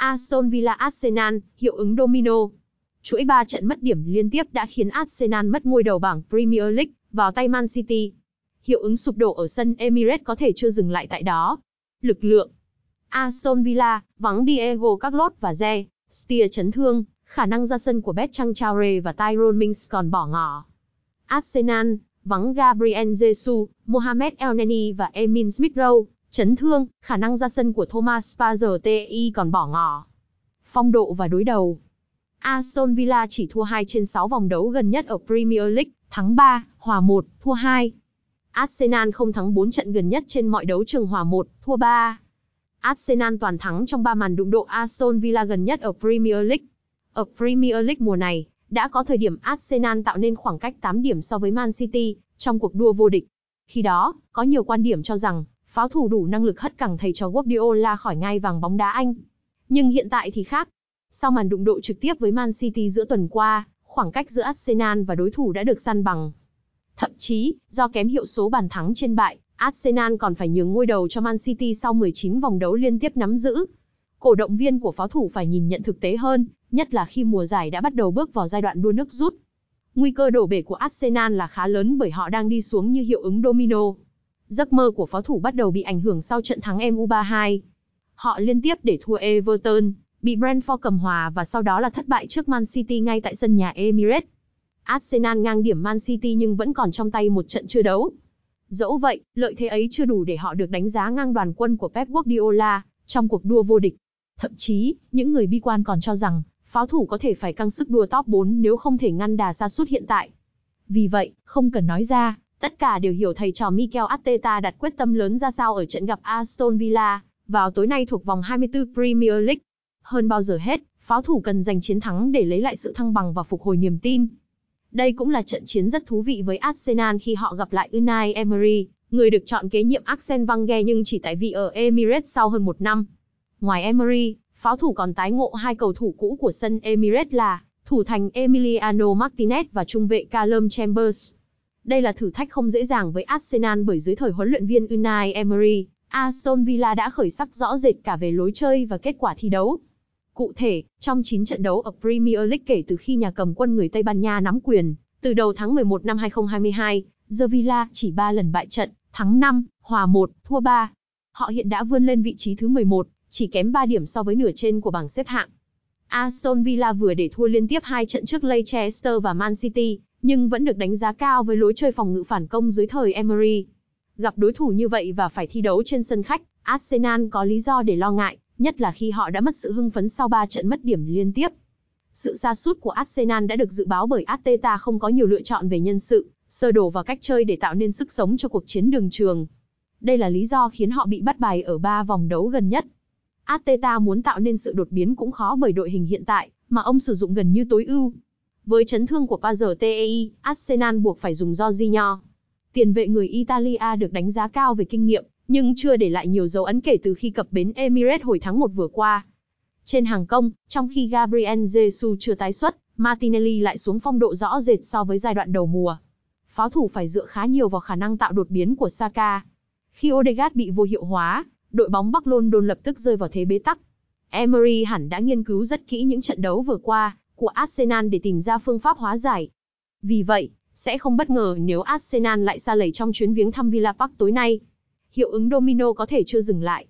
Aston Villa Arsenal, hiệu ứng domino. Chuỗi 3 trận mất điểm liên tiếp đã khiến Arsenal mất ngôi đầu bảng Premier League vào tay Man City. Hiệu ứng sụp đổ ở sân Emirates có thể chưa dừng lại tại đó. Lực lượng Aston Villa, vắng Diego Carlos và Ze, Steer chấn thương, khả năng ra sân của Bet Changchaure và Tyrone Mings còn bỏ ngỏ. Arsenal, vắng Gabriel Jesus, Mohamed Elneny và Emin Smith-Rowe, Chấn thương, khả năng ra sân của Thomas Partey còn bỏ ngỏ. Phong độ và đối đầu. Aston Villa chỉ thua 2 trên 6 vòng đấu gần nhất ở Premier League, thắng 3, hòa 1, thua 2. Arsenal không thắng 4 trận gần nhất trên mọi đấu trường hòa 1, thua 3. Arsenal toàn thắng trong 3 màn đụng độ Aston Villa gần nhất ở Premier League. Ở Premier League mùa này, đã có thời điểm Arsenal tạo nên khoảng cách 8 điểm so với Man City trong cuộc đua vô địch. Khi đó, có nhiều quan điểm cho rằng pháo thủ đủ năng lực hất cẳng thầy trò Guardiola khỏi ngay vàng bóng đá Anh. Nhưng hiện tại thì khác. Sau màn đụng độ trực tiếp với Man City giữa tuần qua, khoảng cách giữa Arsenal và đối thủ đã được săn bằng. Thậm chí, do kém hiệu số bàn thắng trên bại, Arsenal còn phải nhường ngôi đầu cho Man City sau 19 vòng đấu liên tiếp nắm giữ. Cổ động viên của pháo thủ phải nhìn nhận thực tế hơn, nhất là khi mùa giải đã bắt đầu bước vào giai đoạn đua nước rút. Nguy cơ đổ bể của Arsenal là khá lớn bởi họ đang đi xuống như hiệu ứng domino. Giấc mơ của pháo thủ bắt đầu bị ảnh hưởng sau trận thắng MU U32. Họ liên tiếp để thua Everton, bị Brentford cầm hòa và sau đó là thất bại trước Man City ngay tại sân nhà Emirates. Arsenal ngang điểm Man City nhưng vẫn còn trong tay một trận chưa đấu. Dẫu vậy, lợi thế ấy chưa đủ để họ được đánh giá ngang đoàn quân của Pep Guardiola trong cuộc đua vô địch. Thậm chí, những người bi quan còn cho rằng pháo thủ có thể phải căng sức đua top 4 nếu không thể ngăn đà xa suốt hiện tại. Vì vậy, không cần nói ra, Tất cả đều hiểu thầy trò Mikel Arteta đặt quyết tâm lớn ra sao ở trận gặp Aston Villa, vào tối nay thuộc vòng 24 Premier League. Hơn bao giờ hết, pháo thủ cần giành chiến thắng để lấy lại sự thăng bằng và phục hồi niềm tin. Đây cũng là trận chiến rất thú vị với Arsenal khi họ gặp lại Unai Emery, người được chọn kế nhiệm Arsene Wenger nhưng chỉ tại vị ở Emirates sau hơn một năm. Ngoài Emery, pháo thủ còn tái ngộ hai cầu thủ cũ của sân Emirates là thủ thành Emiliano Martinez và trung vệ Callum Chambers. Đây là thử thách không dễ dàng với Arsenal bởi dưới thời huấn luyện viên Unai Emery, Aston Villa đã khởi sắc rõ rệt cả về lối chơi và kết quả thi đấu. Cụ thể, trong 9 trận đấu ở Premier League kể từ khi nhà cầm quân người Tây Ban Nha nắm quyền, từ đầu tháng 11 năm 2022, The Villa chỉ 3 lần bại trận, thắng 5, hòa 1, thua 3. Họ hiện đã vươn lên vị trí thứ 11, chỉ kém 3 điểm so với nửa trên của bảng xếp hạng. Aston Villa vừa để thua liên tiếp hai trận trước Leicester và Man City, nhưng vẫn được đánh giá cao với lối chơi phòng ngự phản công dưới thời Emery. Gặp đối thủ như vậy và phải thi đấu trên sân khách, Arsenal có lý do để lo ngại, nhất là khi họ đã mất sự hưng phấn sau 3 trận mất điểm liên tiếp. Sự sa sút của Arsenal đã được dự báo bởi Arteta không có nhiều lựa chọn về nhân sự, sơ đồ và cách chơi để tạo nên sức sống cho cuộc chiến đường trường. Đây là lý do khiến họ bị bắt bài ở 3 vòng đấu gần nhất. Arteta muốn tạo nên sự đột biến cũng khó bởi đội hình hiện tại, mà ông sử dụng gần như tối ưu. Với chấn thương của Pazertei, Arsenal buộc phải dùng Jorginho. Tiền vệ người Italia được đánh giá cao về kinh nghiệm, nhưng chưa để lại nhiều dấu ấn kể từ khi cập bến Emirates hồi tháng 1 vừa qua. Trên hàng công, trong khi Gabriel Jesus chưa tái xuất, Martinelli lại xuống phong độ rõ rệt so với giai đoạn đầu mùa. Pháo thủ phải dựa khá nhiều vào khả năng tạo đột biến của Saka. Khi Odegaard bị vô hiệu hóa, đội bóng Bắc London lập tức rơi vào thế bế tắc. Emery hẳn đã nghiên cứu rất kỹ những trận đấu vừa qua của Arsenal để tìm ra phương pháp hóa giải. Vì vậy, sẽ không bất ngờ nếu Arsenal lại xa lầy trong chuyến viếng thăm Villa Park tối nay. Hiệu ứng domino có thể chưa dừng lại.